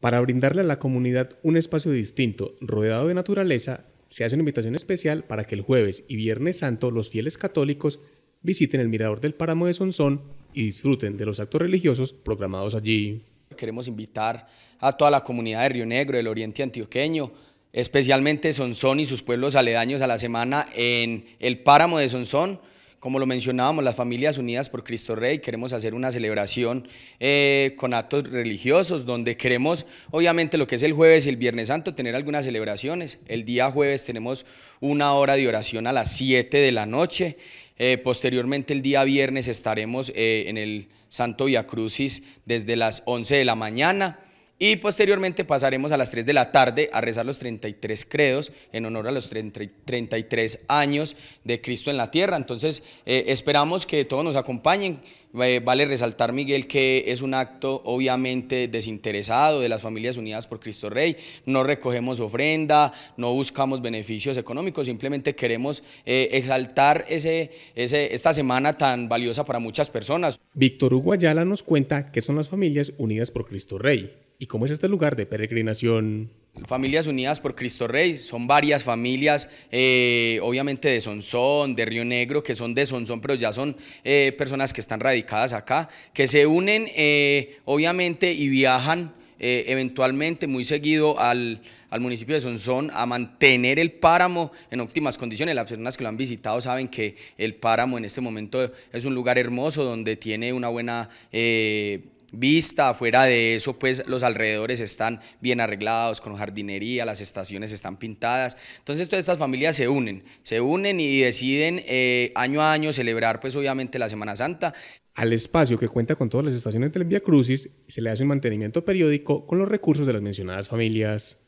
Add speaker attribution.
Speaker 1: Para brindarle a la comunidad un espacio distinto, rodeado de naturaleza, se hace una invitación especial para que el jueves y viernes santo los fieles católicos visiten el mirador del páramo de Sonsón y disfruten de los actos religiosos programados
Speaker 2: allí. Queremos invitar a toda la comunidad de Río Negro, del Oriente Antioqueño, especialmente Sonsón y sus pueblos aledaños a la semana en el páramo de Sonsón, como lo mencionábamos, las familias unidas por Cristo Rey, queremos hacer una celebración eh, con actos religiosos, donde queremos, obviamente, lo que es el jueves y el viernes santo, tener algunas celebraciones. El día jueves tenemos una hora de oración a las 7 de la noche. Eh, posteriormente, el día viernes estaremos eh, en el Santo Via Crucis desde las 11 de la mañana. Y posteriormente pasaremos a las 3 de la tarde a rezar los 33 credos en honor a los 33 años de Cristo en la tierra. Entonces eh, esperamos que todos nos acompañen. Eh, vale resaltar, Miguel, que es un acto obviamente desinteresado de las familias unidas por Cristo Rey. No recogemos ofrenda, no buscamos beneficios económicos, simplemente queremos eh, exaltar ese, esta semana tan valiosa para muchas personas.
Speaker 1: Víctor Hugo Ayala nos cuenta qué son las familias unidas por Cristo Rey. ¿Y cómo es este lugar de peregrinación?
Speaker 2: Familias Unidas por Cristo Rey, son varias familias, eh, obviamente de Sonsón, de Río Negro, que son de Sonsón, pero ya son eh, personas que están radicadas acá, que se unen eh, obviamente y viajan eventualmente muy seguido al, municipio de Sonsón a mantener el páramo en óptimas condiciones. Las personas que lo han visitado saben que el páramo en este momento es un lugar hermoso donde tiene una buena vista. Afuera de eso, pues los alrededores están bien arreglados, con jardinería, las estaciones están pintadas. Entonces todas estas familias se unen, se unen y deciden eh, año a año celebrar pues obviamente la Semana Santa.
Speaker 1: Al espacio que cuenta con todas las estaciones del Via Crucis se le hace un mantenimiento periódico con los recursos de las mencionadas familias.